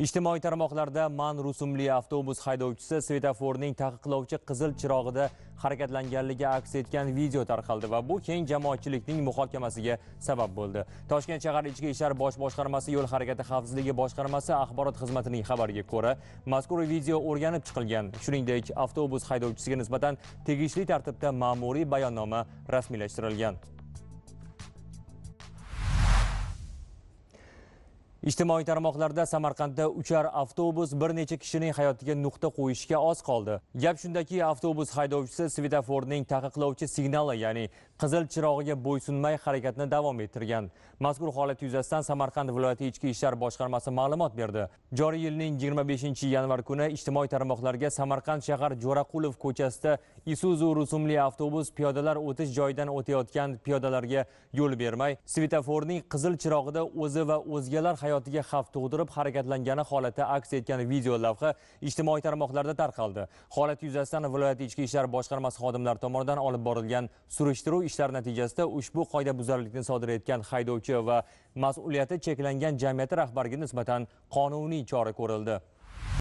Ijtimoiy tarmoqlarda man rusumli avtobus haydovchisi svetoforning taqiqlovchi qizil chirog'ida harakatlanganligi aks etgan video tarqaldi va bu keng jamoatchilikning muhokamasiga sabab bo'ldi. Toshkent shahar ichki ishlar bosh boshqarmasi yo'l harakati xavfsizligi boshqarmasi axborot xizmatining xabariga ko'ra, mazkur video o'rganib chiqilgan. Shuningdek, avtobus haydovchisiga nisbatan tegishli tartibda ma'muriy bayonnoma rasmiylashtirilgan. Ijtimoiy tarmoqlarda Samarqandda uchar avtobus bir necha kishining hayotiga nuqta qo'yishga oz qoldi. Gap shundaki, avtobus haydovchisi svetoforning taqiqlovchi signali, ya'ni qizil chirog'iga bo'ysunmay harakatni davom ettirgan. Mazkur holat yuzasidan Samarqand viloyati ichki ishlar boshqarmasi ma'lumot berdi. Joriy yilning 25-yanvar kuni ijtimoiy tarmoqlarga Samarqand shahar Jo'raqulov ko'chasida Isuzu rusumli avtobus piyodalar o'tish joyidan o'tayotgan piyodalarga yo'l bermay, svetoforning qizil chirog'ida o'zi va o'zgalar hayotiga xavf tug'dirib harakatlangani holatda aks etgan video lavha ijtimoiy tarmoqlarda tarqaldi holat yuzasidan viloyat ichki ishlar boshqarmasi xodimlari tomonidan olib borilgan surishtiruv ishlari natijasida ushbu qoidabuzarlikni sodir etgan haydovchi va mas'uliyati cheklangan jamiyati rahbariga nisbatan qonuniy chora ko'rildi